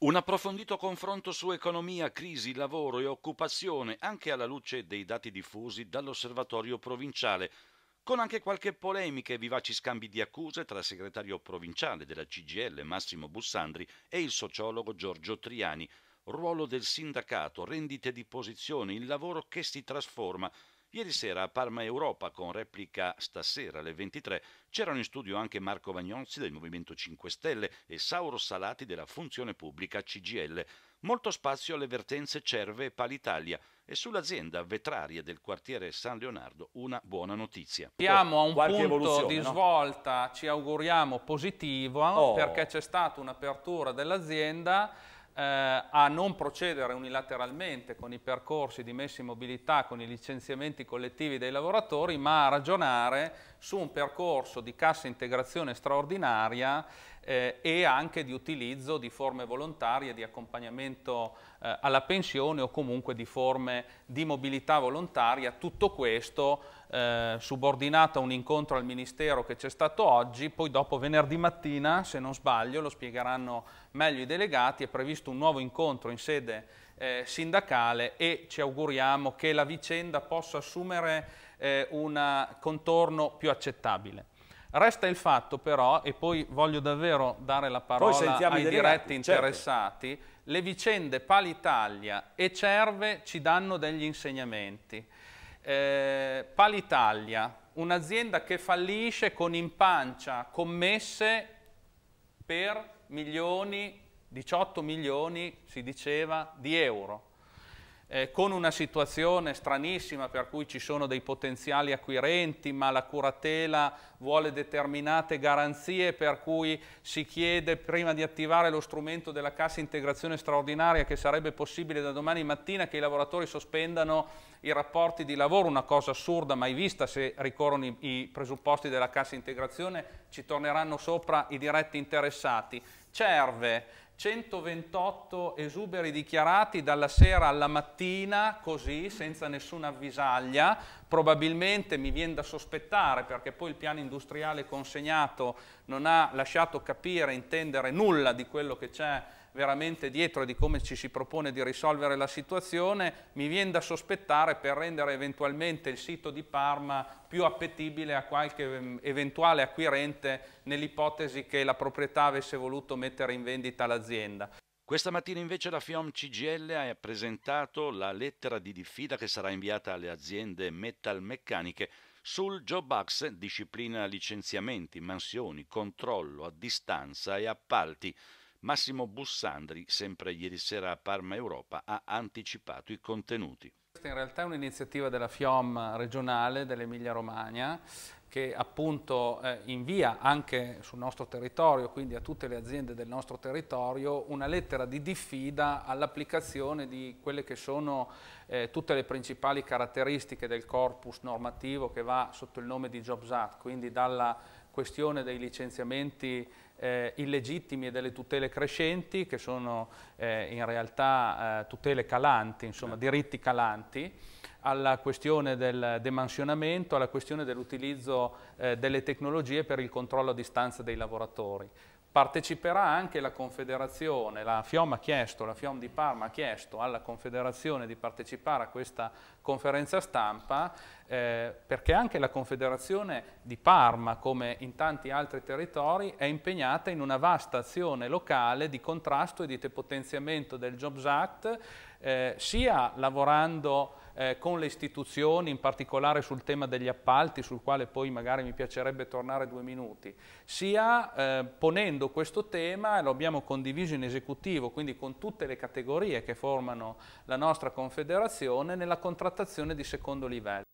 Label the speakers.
Speaker 1: Un approfondito confronto su economia, crisi, lavoro e occupazione, anche alla luce dei dati diffusi dall'osservatorio provinciale, con anche qualche polemica e vivaci scambi di accuse tra il segretario provinciale della CGL Massimo Bussandri e il sociologo Giorgio Triani, ruolo del sindacato, rendite di posizione, il lavoro che si trasforma, Ieri sera a Parma Europa, con replica stasera alle 23, c'erano in studio anche Marco Vagnonzi del Movimento 5 Stelle e Sauro Salati della Funzione Pubblica CGL. Molto spazio alle vertenze Cerve e Palitalia e sull'azienda vetraria del quartiere San Leonardo una buona notizia. Siamo a un Qualche punto di
Speaker 2: svolta, no? ci auguriamo positivo, oh. perché c'è stata un'apertura dell'azienda eh, a non procedere unilateralmente con i percorsi di messa in mobilità, con i licenziamenti collettivi dei lavoratori, ma a ragionare su un percorso di cassa integrazione straordinaria eh, e anche di utilizzo di forme volontarie di accompagnamento eh, alla pensione o comunque di forme di mobilità volontaria. Tutto questo eh, subordinato a un incontro al Ministero che c'è stato oggi, poi dopo venerdì mattina, se non sbaglio, lo spiegheranno meglio i delegati, è previsto un nuovo incontro in sede eh, sindacale e ci auguriamo che la vicenda possa assumere eh, un contorno più accettabile. Resta il fatto però, e poi voglio davvero dare la parola ai diretti certo. interessati, certo. le vicende Palitalia e Cerve ci danno degli insegnamenti. Eh, Palitalia, un'azienda che fallisce con in pancia commesse per milioni, 18 milioni si diceva, di euro eh, con una situazione stranissima per cui ci sono dei potenziali acquirenti, ma la curatela vuole determinate garanzie per cui si chiede prima di attivare lo strumento della cassa integrazione straordinaria che sarebbe possibile da domani mattina che i lavoratori sospendano i rapporti di lavoro, una cosa assurda mai vista se ricorrono i, i presupposti della cassa integrazione, ci torneranno sopra i diretti interessati. Cerve 128 esuberi dichiarati dalla sera alla mattina, così, senza nessuna avvisaglia, probabilmente mi viene da sospettare perché poi il piano industriale consegnato non ha lasciato capire, intendere nulla di quello che c'è veramente dietro e di come ci si propone di risolvere la situazione, mi viene da sospettare per rendere eventualmente il sito di Parma più appetibile a qualche ehm, eventuale acquirente nell'ipotesi che la proprietà avesse voluto mettere in vendita l'azienda.
Speaker 1: Questa mattina invece la FIOM CGL ha presentato la lettera di diffida che sarà inviata alle aziende metalmeccaniche sul Job Ax disciplina licenziamenti, mansioni, controllo a distanza e appalti. Massimo Bussandri, sempre ieri sera a Parma Europa, ha anticipato i contenuti.
Speaker 2: Questa in realtà è un'iniziativa della FIOM regionale dell'Emilia Romagna che appunto eh, invia anche sul nostro territorio, quindi a tutte le aziende del nostro territorio, una lettera di diffida all'applicazione di quelle che sono eh, tutte le principali caratteristiche del corpus normativo che va sotto il nome di Jobs Act, quindi dalla questione dei licenziamenti eh, illegittimi e delle tutele crescenti, che sono eh, in realtà eh, tutele calanti, insomma certo. diritti calanti, alla questione del demansionamento, alla questione dell'utilizzo eh, delle tecnologie per il controllo a distanza dei lavoratori. Parteciperà anche la Confederazione, la FIOM ha chiesto, la FIOM di Parma ha chiesto alla Confederazione di partecipare a questa conferenza stampa eh, perché anche la Confederazione di Parma, come in tanti altri territori, è impegnata in una vasta azione locale di contrasto e di potenziamento del Jobs Act, eh, sia lavorando eh, con le istituzioni, in particolare sul tema degli appalti, sul quale poi magari mi piacerebbe tornare due minuti, sia eh, ponendo questo tema, e lo abbiamo condiviso in esecutivo, quindi con tutte le categorie che formano la nostra confederazione, nella contrattazione di secondo livello.